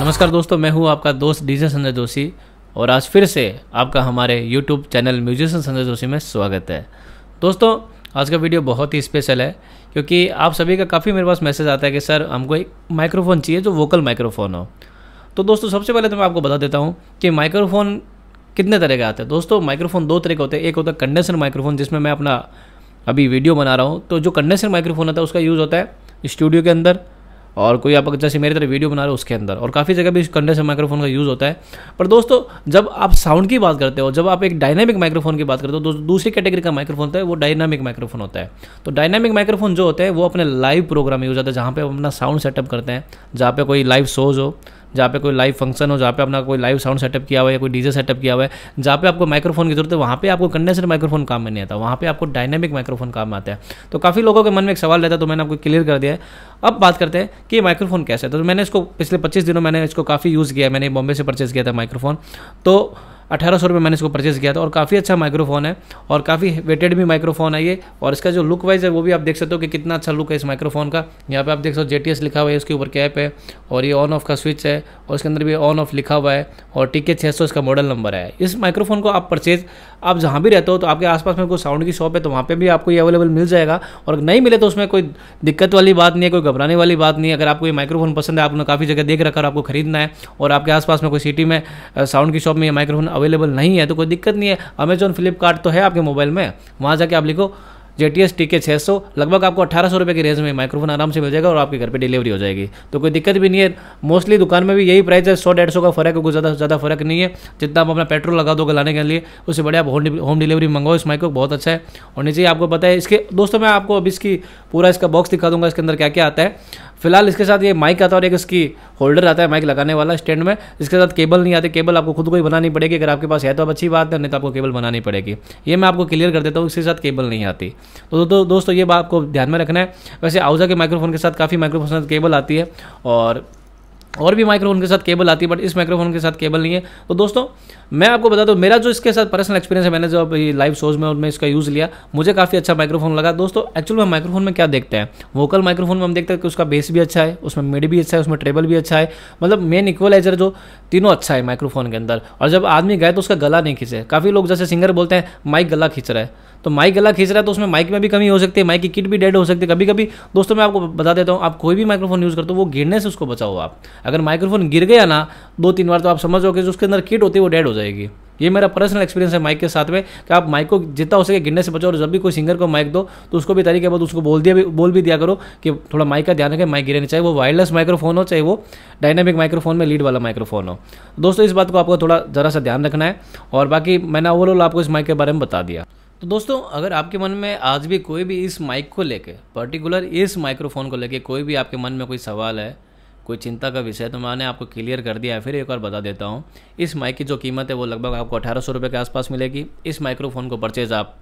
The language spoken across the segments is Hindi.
नमस्कार दोस्तों मैं हूं आपका दोस्त डीजे संजय जोशी और आज फिर से आपका हमारे YouTube channel musician Sanjay Joshi में स्वागत है दोस्तों आज का वीडियो बहुत ही स्पेशल है क्योंकि आप सभी का काफ़ी मेरे पास मैसेज आता है कि सर हमको एक माइक्रोफोन चाहिए जो वोकल माइक्रोफोन हो तो दोस्तों सबसे पहले तो मैं आपको बता देता हूँ कि माइक्रोफोन कितने तरह के आते हैं दोस्तों माइक्रोफोन दो तरह के होते हैं एक होता है कंडेंसर माइक्रोफोन जिसमें मैं अपना अभी वीडियो बना रहा हूँ तो जो कंडेंसर माइक्रोफोन होता है उसका यूज़ होता है स्टूडियो के अंदर और कोई आप जैसे मेरी तरह वीडियो बना रहे हो उसके अंदर और काफ़ी जगह भी कंडेंसर माइक्रोफोन का यूज़ होता है पर दोस्तों जब आप साउंड की बात करते हो जब आप एक डायनामिक माइक्रोफोन की बात करते हो तो दूसरी कैटेगरी का माइक्रोफोन होता है वो डायनामिक माइक्रोफोन होता है तो डायनामिक माइक्रोफोन जो होते हैं वो अपने लाइव प्रोग्राम यूज होता है जहाँ पर अपना साउंड सेटअप करते हैं जहाँ पर कोई लाइव शोज हो जहाँ पे कोई लाइव फंक्शन हो जहाँ पे अपना कोई लाइव साउंड सेटअप किया हुआ है कोई डीजे सेटअप किया हुआ है जहाँ पे आपको माइक्रोफोन की जरूरत है वहाँ पे आपको कंडेंसर माइक्रोफोन काम में नहीं आता वहाँ पे आपको डायनेमिक माइक्रोफोन काम में आता है तो काफ़ी लोगों के मन में एक सवाल रहता है तो मैंने आपको क्लियर कर दिया है अब बात करते हैं कि माइक्रोफोन कैसे है तो मैंने इसको पिछले पच्चीस दिनों मैंने इसको काफ़ी यूज़ किया मैंने बॉम्बे से परचेज़ किया था माइक्रोफोन तो अठारह सौ रुपये मैंने इसको परचेज़ किया था और काफ़ी अच्छा माइक्रोफोन है और काफ़ी वेटेड भी माइक्रोफोन है ये और इसका जो लुक वाइज है वो भी आप देख सकते हो कि कितना अच्छा लुक है इस माइक्रोफोन का यहाँ पे आप देख सकते हो जे लिखा हुआ है इसके ऊपर कैप है और ये ऑन ऑफ का स्विच है और इसके अंदर भी ऑन ऑफ लिखा हुआ है और टी के इसका मॉडल नंबर है इस माइक्रोफोन को आप परचेज़ आप जहाँ भी रहते हो तो आपके आसपास में कोई साउंड की शॉप है तो वहाँ पे भी आपको ये अवेलेबल मिल जाएगा और नहीं मिले तो उसमें कोई दिक्कत वाली बात नहीं है कोई घबराने वाली बात नहीं है अगर आपको ये माइक्रोफोन पसंद है आपने काफ़ी जगह देख रखा और आपको खरीदना है और आपके आसपास में कोई सिटी में साउंड की शॉप में ये माइक्रोफोन अवेलेबल नहीं है तो कोई दिक्कत नहीं है अमेजोन फ्लिपकार्ट तो है आपके मोबाइल में वहाँ जाके आप लिखो जे टी एस टी के छः सौ लगभग आपको अठारह सौ रुपये की रेंज में माइक्रोफोन आराम से मिल जाएगा और आपके घर पर डिलीवरी हो जाएगी तो कोई दिक्कत भी नहीं है मोस्टली दुकान में भी यही प्राइस है सौ डेढ़ सौ का फर्क है कोई ज़्यादा ज़्यादा फर्क नहीं है जितना आप अपना पेट्रोल लगा दोगे लाने के लिए उससे बढ़िया आप होम डिलीवरी मंगाओ इस माइक्रो बहुत अच्छा है और नीचे आपको पता है इसके दोस्तों मैं आपको अभी इसकी पूरा इसका बॉक्स दिखा दूंगा इसके अंदर क्या क्या आता है फिलहाल इसके साथ ये माइक आता है और एक इसकी होल्डर आता है माइक लगाने वाला स्टैंड में इसके साथ केबल नहीं आती केबल आपको खुद को ही बनानी पड़ेगी अगर आपके पास है तो अब अच्छी बात है नहीं तो आपको केबल बनानी पड़ेगी ये मैं आपको क्लियर कर देता हूँ इसके साथ केबल नहीं आती तो दोस्तों दोस्तों ये बात आपको ध्यान में रखना है वैसे आउजा के माइक्रोफोन के साथ काफ़ी माइक्रोफोन केबल आती है और और भी माइक्रोफोन के साथ केबल आती है बट इस माइक्रोफोन के साथ केबल नहीं है तो दोस्तों मैं आपको बता दूं मेरा जो इसके साथ पर्सनल एक्सपीरियंस है मैंने जो अब लाइव शोज में और मैं इसका यूज़ लिया मुझे काफ़ी अच्छा माइक्रोफोन लगा दोस्तों एक्चुअल में माइक्रोफोन में क्या देखते हैं वोकल माइक्रोफोन में हम देखते हैं कि उसका बेस भी अच्छा है उसमें मिड भी अच्छा है उसमें ट्रेबल भी अच्छा है मतलब मेन इक्वलाइजर जो तीनों अच्छा है माइक्रोफोन के अंदर और जब आदमी गए तो उसका गला नहीं खींचे काफ़ी लोग जैसे सिंगर बोलते हैं माइक गला खींच रहा है तो माइक गला खींच रहा है तो उसमें माइक में भी कमी हो सकती है माइक की किट भी डेड हो सकती है कभी कभी दोस्तों मैं आपको बता देता हूँ आप कोई भी माइक्रोफोन यूज़ करते हो वो गिरने से उसको बचाओ आप अगर माइक्रोफोन गिर गया ना दो तीन बार तो आप समझ जाओगे जो उसके अंदर किट होती है वो डेड हो जाएगी ये मेरा पर्सनल एक्सपीरियंस है माइक के साथ में कि आप माइक को जितना हो सके गिरने से बचाओ और जब भी कोई सिंगर को माइक दो तो उसको भी तरीके बाद उसको बोल दिया भी बोल भी दिया करो कि थोड़ा माइक का ध्यान रखें माइक गिरने नहीं चाहे वो वायरलेस माइक्रोफोन हो चाहे वो डायनामिक माइक्रोफोन में लीड वाला माइक्रोफोन हो दोस्तों इस बात को आपको थोड़ा ज़रा सा ध्यान रखना है और बाकी मैंने ओवरऑल आपको इस माइक के बारे में बता दिया तो दोस्तों अगर आपके मन में आज भी कोई भी इस माइक को लेके पर्टिकुलर इस माइक्रोफोन को लेके कोई भी आपके मन में कोई सवाल है कोई चिंता का विषय तो मैंने आपको क्लियर कर दिया है फिर एक बार बता देता हूँ इस माइक की जो कीमत है वो लगभग आपको अठारह सौ के आसपास मिलेगी इस माइक्रोफोन को परचेज़ आप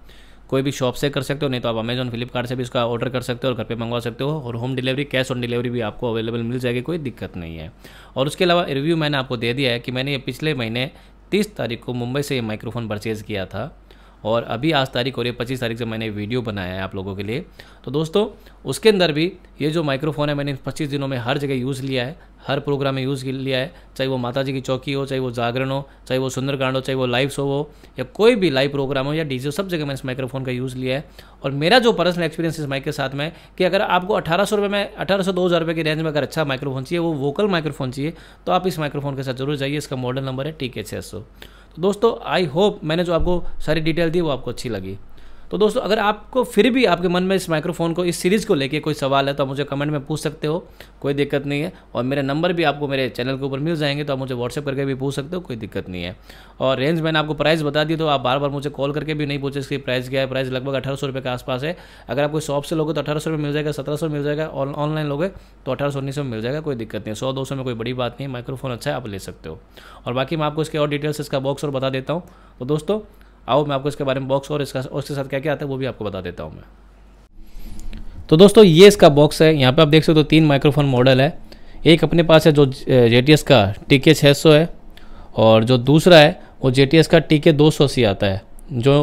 कोई भी शॉप से कर सकते हो नहीं तो आप अमेजन फ्लिपकार्ट से भी इसका ऑर्डर कर सकते हो और घर पे मंगवा सकते हो और home delivery cash on delivery भी आपको अवेलेबल मिल जाएगी कोई दिक्कत नहीं है और उसके अलावा रिव्यू मैंने आपको दे दिया है कि मैंने ये पिछले महीने तीस तारीख को मुंबई से ये माइक्रोफोन परचेज़ किया था और अभी आज तारीख हो रही है पच्चीस तारीख से मैंने वीडियो बनाया है आप लोगों के लिए तो दोस्तों उसके अंदर भी ये जो माइक्रोफोन है मैंने पच्चीस दिनों में हर जगह यूज़ लिया है हर प्रोग्राम में यूज़ लिया है चाहे वो माता जी की चौकी हो चाहे वो जागरण हो चाहे वो सुंदरकांड हो चाहे वो लाइव शो हो या कोई भी लाइव प्रोग्राम हो या डी सब जगह मैंने इस माइक्रोफोन का यूज़ लिया है और मेरा जो पर्सनल एक्सपीरियंस इस माइक के साथ में कि अगर आपको अठारह सौ रुपये में अठारह सौ दो हज़ार रुपये की रेंज में अगर अच्छा माइक्रोफोन चाहिए वो वोकल माइक्रोफोन चाहिए तो आप इस माइक्रोफोन के साथ जरूर जाइए इसका मॉडल नंबर है टी के छः सौ तो दोस्तों आई होप मैंने जो आपको सारी डिटेल दी वो आपको अच्छी लगी तो दोस्तों अगर आपको फिर भी आपके मन में इस माइक्रोफोन को इस सीरीज़ को लेके कोई सवाल है तो आप मुझे कमेंट में पूछ सकते हो कोई दिक्कत नहीं है और मेरे नंबर भी आपको मेरे चैनल के ऊपर मिल जाएंगे तो आप मुझे व्हाट्सएप करके भी पूछ सकते हो कोई दिक्कत नहीं है और रेंज मैंने आपको प्राइस बता दी तो आप बार बार मुझे कॉल करके भी नहीं पूछे इसकी प्राइस क्या है प्राइस लगभग अठारह सौ के आसपास है अगर आप कोई शॉप से लोगे तो अठारह सौ मिल जाएगा सत्रह सौ मिल जाएगा ऑनलाइन लोगे तो अठारह सौ उन्नीस में मिल जाएगा कोई दिक्कत नहीं सौ दो सौ में कोई बड़ी बात नहीं माइक्रोफोन अच्छा है आप ले सकते हो और बाकी मैं आपको इसके और डिटेल्स इसका बॉक्स और बता देता हूँ तो दोस्तों आओ मैं आपको इसके बारे में बॉक्स और इसका और इसके साथ क्या क्या आता है वो भी आपको बता देता हूँ मैं तो दोस्तों ये इसका बॉक्स है यहाँ पर आप देख सकते हो तो तीन माइक्रोफोन मॉडल है एक अपने पास है जो जे का टी के है और जो दूसरा है वो जे का टी के आता है जो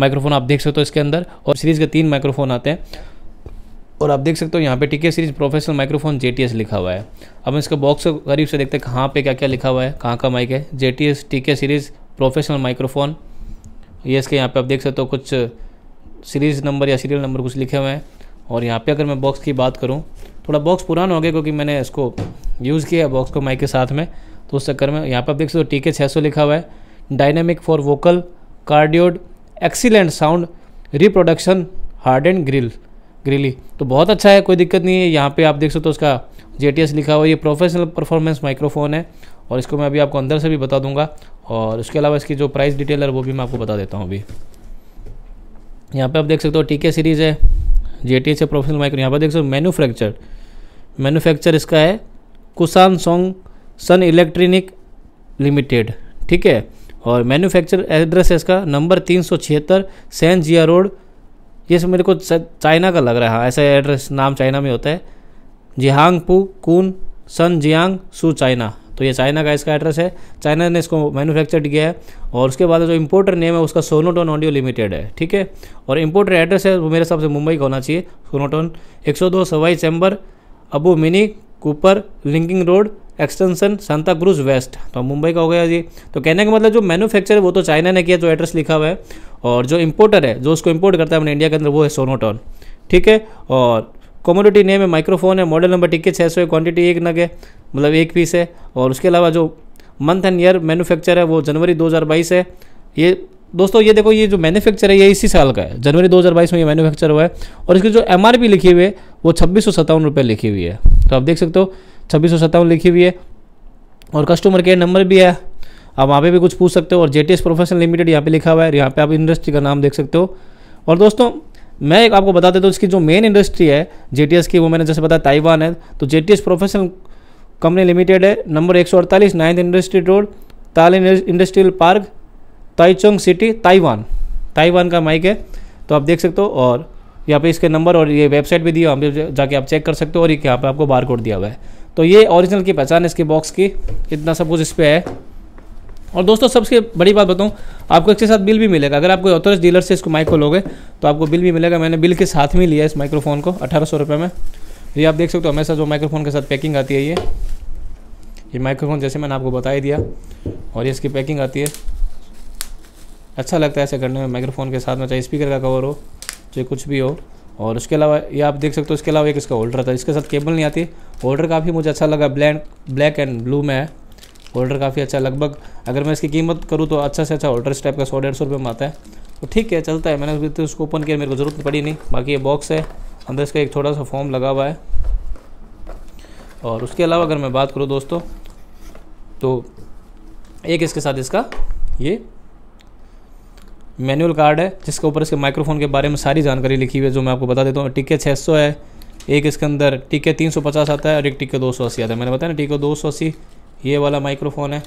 माइक्रोफोन आप देख सकते हो इसके अंदर और सीरीज़ के तीन माइक्रोफोन आते हैं और आप देख सकते हो यहाँ पे टीके सीरीज प्रोफेशनल माइक्रोफोन जे लिखा हुआ है अब इसका बॉक्स करीब से देखते हैं कहाँ पे क्या क्या लिखा हुआ है कहाँ का माइक है J T series professional microphone ये इसके यहाँ पे आप देख सकते हो कुछ सीरीज नंबर या सीरियल नंबर कुछ लिखे हुए हैं और यहाँ पे अगर मैं बॉक्स की बात करूँ थोड़ा बॉक्स पुराना हो गया क्योंकि मैंने इसको यूज़ किया है बॉक्स को माइक के साथ में तो उस चक्कर में यहाँ पर आप देख सकते हो टी के छः लिखा हुआ है dynamic for vocal cardioid excellent sound reproduction hard and grille ग्रिली तो बहुत अच्छा है कोई दिक्कत नहीं है यहाँ पे आप देख सकते हो उसका जे लिखा हुआ ये प्रोफेशनल परफॉर्मेंस माइक्रोफोन है और इसको मैं अभी आपको अंदर से भी बता दूंगा और उसके अलावा इसकी जो प्राइस डिटेल है वो भी मैं आपको बता देता हूँ अभी यहाँ पे आप देख सकते हो टी के सीरीज़ है जे टी एस है प्रोफेशनल माइक्रो यहाँ पर देख सकते हो मैनुफैक्चर मैनुफैक्चर इसका है कुसान सोंग सन इलेक्ट्रॉनिक लिमिटेड ठीक है और मैन्युफैक्चर एड्रेस है इसका नंबर तीन सौ छिहत्तर सैन जिया रोड ये सब मेरे को चाइना का लग रहा है हाँ ऐसा एड्रेस नाम चाइना में होता है जिहांगपू कून सन जियांग सू चाइना तो ये चाइना का इसका एड्रेस है चाइना ने इसको मैन्युफैक्चर किया है और उसके बाद जो इम्पोर्टर नेम है उसका सोनोटोन ऑडियो लिमिटेड है ठीक है और इम्पोर्टर एड्रेस है वो मेरे हिसाब से मुंबई का होना चाहिए सोनोटोन एक Sawai chamber Abu Mini Cooper Linking Road extension Santa Cruz west तो मुंबई का हो गया जी तो कहने का मतलब जो मैन्युफैक्चर है वो तो चाइना ने किया जो एड्रेस लिखा हुआ है और जो इम्पोर्टर है जो उसको इम्पोर्ट करता है अपने इंडिया के अंदर वो है सोनोटॉन ठीक है और कॉमोडिटी नेम है माइक्रोफोन है मॉडल नंबर टिकट छः सौ क्वान्टिटी एक नग है मतलब एक पीस है और उसके अलावा जो मंथ एंड ईयर मैन्युफैक्चर है वो जनवरी 2022 है ये दोस्तों ये देखो ये जो मैन्युफैक्चर है ये इसी साल का है जनवरी 2022 में ये मैन्युफैक्चर हुआ है और इसकी जो एम लिखी हुई है वो छब्बीस सौ लिखी हुई है तो आप देख सकते हो छब्बीस सौ लिखी हुई है और कस्टमर केयर नंबर भी है आप वहाँ पे भी कुछ पूछ सकते हो और J T S professional limited यहाँ पर लिखा हुआ है यहाँ पर आप इंडस्ट्री का नाम देख सकते हो और दोस्तों मैं एक आपको बता देता हूँ इसकी जो मेन इंडस्ट्री है जे टी एस की वो मैंने जैसे बताया ताइवान है तो J T S professional company limited है नंबर एक सौ अड़तालीस नाइन्थ इंडस्ट्री रोड ताल industrial park Taichung city Taiwan Taiwan का माइक है तो आप देख सकते हो और यहाँ पे इसके नंबर और ये वेबसाइट भी दिया हम जाके आप चेक कर सकते हो और यहाँ पे आपको बार कोड दिया हुआ है तो ये ओरिजिनल की पहचान है इसके बॉक्स की इतना सब कुछ इस पर है और दोस्तों सबसे बड़ी बात बताऊँ आपको इसके साथ बिल भी मिलेगा अगर आप कोई ऑथोराइज डीलर से इसको माइक को लोगे तो आपको बिल भी मिलेगा मैंने बिल के साथ में लिया इस माइक्रोफोन को अठारह सौ में ये आप देख सकते हो हमेशा जो माइक्रोफोन के साथ पैकिंग आती है ये ये माइक्रोफोन जैसे मैंने आपको बता ही दिया और ये इसकी पैकिंग आती है अच्छा लगता है ऐसे करने में माइक्रोफोन के साथ में चाहे स्पीकर का कवर हो चाहे कुछ भी हो और उसके अलावा ये आप देख सकते हो इसके अलावा एक इसका होल्डर था इसके साथ केबल नहीं आती होल्डर काफ़ी मुझे अच्छा लगा ब्लैक ब्लैक एंड ब्लू में है होल्डर काफ़ी अच्छा लगभग अगर मैं इसकी कीमत करूँ तो अच्छा से अच्छा होल्डर इस टाइप का सौ डेढ़ सौ रुपये में आता है तो ठीक है चलता है मैंने तो उसको ओपन किया मेरे को ज़रूरत पड़ी नहीं बाकी ये बॉक्स है अंदर इसका एक थोड़ा सा फॉर्म लगा हुआ है और उसके अलावा अगर मैं बात करूँ दोस्तों तो एक इसके साथ इसका ये मैनुअल कार्ड है जिसके ऊपर इसके माइक्रोफोन के बारे में सारी जानकारी लिखी हुई है जो मैं आपको बता देता हूँ टिके छः सौ है एक इसके अंदर टिके तीन सौ पचास आता है और एक टिके दो सौ अस्सी आता है मैंने बताया ना टिके अस्सी ये वाला माइक्रोफोन है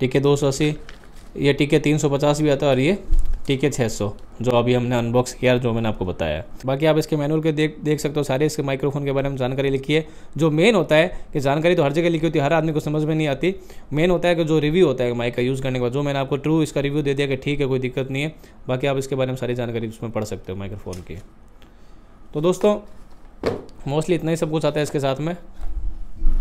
टिके अस्सी ये टिके तीन सौ पचास भी आता है और ये टी के छः सौ जो अभी हमने अनबॉक्स किया जो मैंने आपको बताया बाकी आप इसके मैनुअल के देख देख सकते हो सारे इसके माइक्रोफोन के बारे में जानकारी लिखी है जो मेन होता है कि जानकारी तो हर जगह लिखी होती है हर आदमी को समझ में नहीं आती मेन होता है कि जो रिव्यू होता है माइक का यूज़ करने के बाद जो मैंने आपको ट्रू इसका रिव्यू दे दिया कि ठीक है कोई दिक्कत नहीं है बाकी आप इसके बारे में सारी जानकारी उसमें पढ़ सकते हो माइक्रोफोन की तो दोस्तों मोस्टली इतना ही सब कुछ आता है इसके साथ में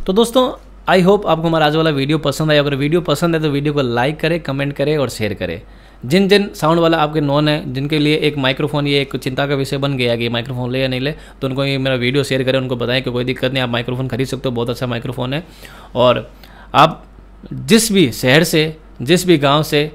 तो दोस्तों आई होप आपको हमारा आज वाला वीडियो पसंद आया अगर वीडियो पसंद है तो वीडियो को लाइक करें कमेंट करें और शेयर करें जिन जिन साउंड वाला आपके नॉन है जिनके लिए एक माइक्रोफोन ये एक चिंता का विषय बन गया कि माइक्रोफोन ले या नहीं ले तो उनको ये मेरा वीडियो शेयर करें उनको बताएं कि कोई दिक्कत नहीं आप माइक्रोफोन खरीद सकते हो बहुत अच्छा माइक्रोफोन है और आप जिस भी शहर से जिस भी गाँव से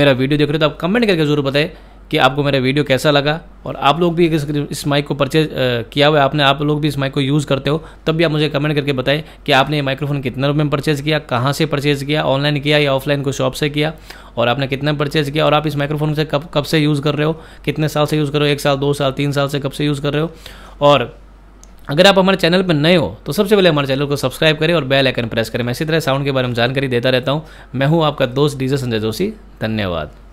मेरा वीडियो देख रहे हो तो आप कमेंट करके ज़रूर बताएं कि आपको मेरा वीडियो कैसा लगा और आप लोग भी इस, माइक को परचेज किया हुआ है आपने आप लोग भी इस माइक को यूज़ करते हो तब भी आप मुझे कमेंट करके बताएं कि आपने ये माइक्रोफोन कितने रुपए में परचेज़ किया कहाँ से परचेज़ किया ऑनलाइन किया या ऑफलाइन को शॉप से किया और आपने कितना परचेज़ किया और आप इस माइक्रोफोन से कब कब से यूज़ कर रहे हो कितने साल से यूज़ कर रहे हो एक साल दो साल तीन साल से कब से यूज़ कर रहे हो और अगर आप हमारे चैनल पर नए हो तो सबसे पहले हमारे चैनल को सब्सक्राइब करें और बेल आइकन प्रेस करें मैं इसी तरह साउंड के बारे में जानकारी देता रहता हूँ मैं हूँ आपका दोस्त डीजे संजय जोशी धन्यवाद